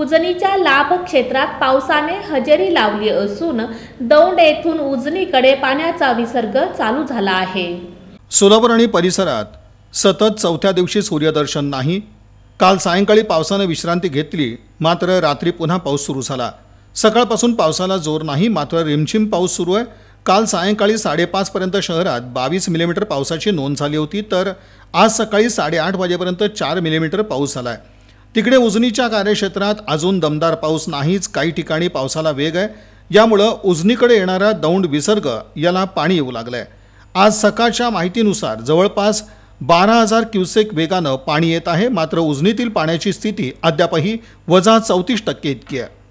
उजनीच्या लाभ क्षेत्रात पावसाने हजेरी लावली असून दौंड येथून उजनीकडे पाण्याचा विसर्ग चालू झाला आहे सोलापूर आणि परिसरात सतत चौथ्या दिवशी सूर्यदर्शन नाही काल सायंकाळी पावसानं विश्रांती घेतली मात्र रात्री पुन्हा पाऊस सुरू झाला सकाळपासून पावसाला जोर नाही मात्र रिमझिम पाऊस सुरू आहे काल सायंकाळी साडेपाचपर्यंत शहरात बावीस मिलीमीटर पावसाची नोंद झाली होती तर आज सकाळी साडेआठ वाजेपर्यंत चार मिलीमीटर पाऊस झाला आहे तिकडे उजनीच्या कार्यक्षेत्रात अजून दमदार पाऊस नाहीच काही ठिकाणी पावसाला वेग आहे यामुळं उजनीकडे येणारा दौंड विसर्ग याला पाणी येऊ लागलं आहे आज सकाळच्या माहितीनुसार जवळपास बारा हजार क्युसेक वेगानं पाणी येत आहे मात्र उजनीतील पाण्याची स्थिती अद्यापही वजा चौतीस टक्के इतकी आहे